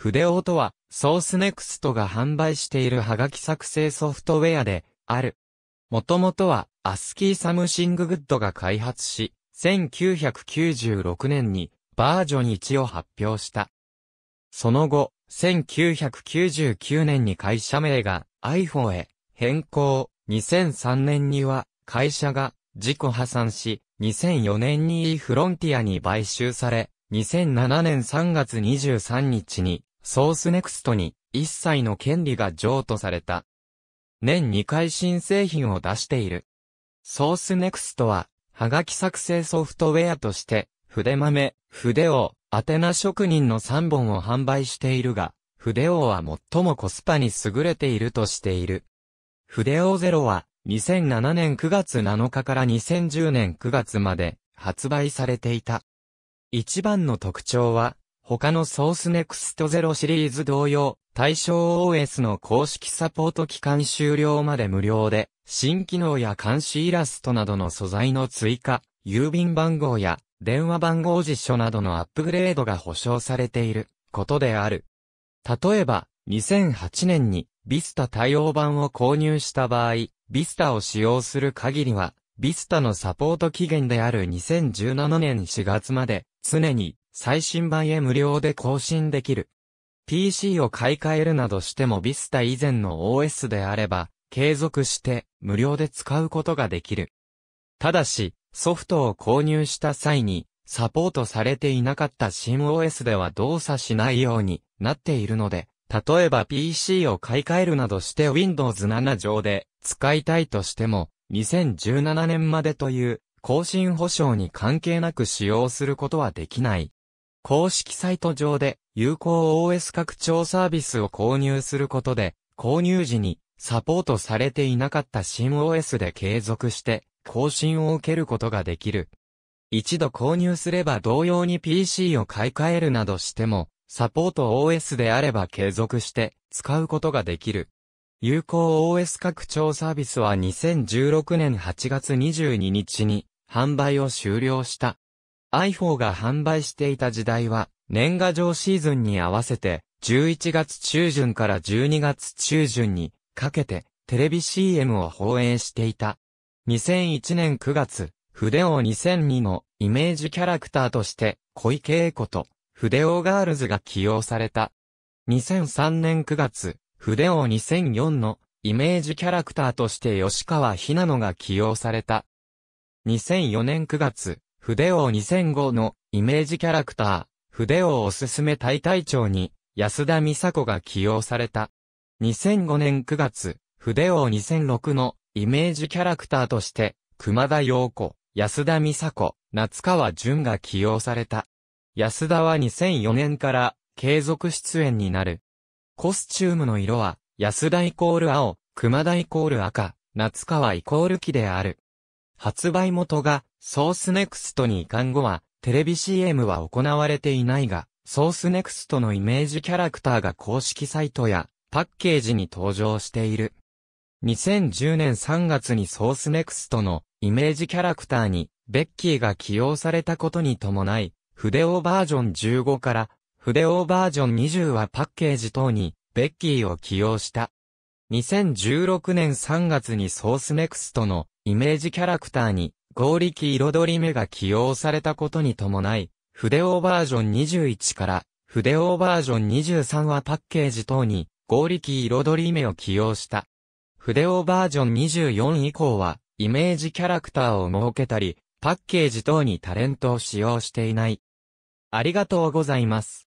筆オは、ソースネクストが販売しているハガキ作成ソフトウェアで、ある。もともとは、アスキーサムシンググッドが開発し、1996年に、バージョン1を発表した。その後、1999年に会社名が iPhone へ変更、2003年には会社が自己破産し、2004年に e フロンティアに買収され、2007年3月23日にソースネクストに一切の権利が譲渡された。年2回新製品を出している。ソースネクストは、はがき作成ソフトウェアとして、筆豆、筆を、アテナ職人の3本を販売しているが、筆王は最もコスパに優れているとしている。筆王ゼロは、2007年9月7日から2010年9月まで発売されていた。一番の特徴は、他のソースネクストゼロシリーズ同様、対象 OS の公式サポート期間終了まで無料で、新機能や監視イラストなどの素材の追加、郵便番号や電話番号辞書などのアップグレードが保証されていることである。例えば、2008年に Vista 対応版を購入した場合、Vista を使用する限りは、Vista のサポート期限である2017年4月まで、常に最新版へ無料で更新できる。PC を買い替えるなどしても Vista 以前の OS であれば、継続して無料で使うことができる。ただし、ソフトを購入した際に、サポートされていなかった新 OS では動作しないようになっているので、例えば PC を買い替えるなどして Windows 7上で使いたいとしても、2017年までという更新保証に関係なく使用することはできない。公式サイト上で有効 OS 拡張サービスを購入することで、購入時にサポートされていなかった新 OS で継続して更新を受けることができる。一度購入すれば同様に PC を買い替えるなどしても、サポート OS であれば継続して使うことができる。有効 OS 拡張サービスは2016年8月22日に販売を終了した。iPhone が販売していた時代は、年賀状シーズンに合わせて、11月中旬から12月中旬にかけて、テレビ CM を放映していた。2001年9月、筆王2002のイメージキャラクターとして、小池栄子と、筆王ガールズが起用された。2003年9月、筆王2004のイメージキャラクターとして吉川ひなのが起用された。2004年9月、筆王2005のイメージキャラクター、筆王おすすめ大隊長に安田美佐子が起用された。2005年9月、筆王2006のイメージキャラクターとして、熊田陽子、安田美佐子、夏川淳が起用された。安田は2004年から継続出演になる。コスチュームの色は、安田イコール青、熊田イコール赤、夏川イコール木である。発売元が、ソースネクストに移管後は、テレビ CM は行われていないが、ソースネクストのイメージキャラクターが公式サイトやパッケージに登場している。2010年3月にソースネクストのイメージキャラクターにベッキーが起用されたことに伴い、筆をバージョン15から筆をバージョン20はパッケージ等にベッキーを起用した。2016年3月にソースネクストのイメージキャラクターに合力彩り目が起用されたことに伴い、筆オバージョン21から筆オバージョン23はパッケージ等に合力彩り目を起用した。筆オバージョン24以降はイメージキャラクターを設けたり、パッケージ等にタレントを使用していない。ありがとうございます。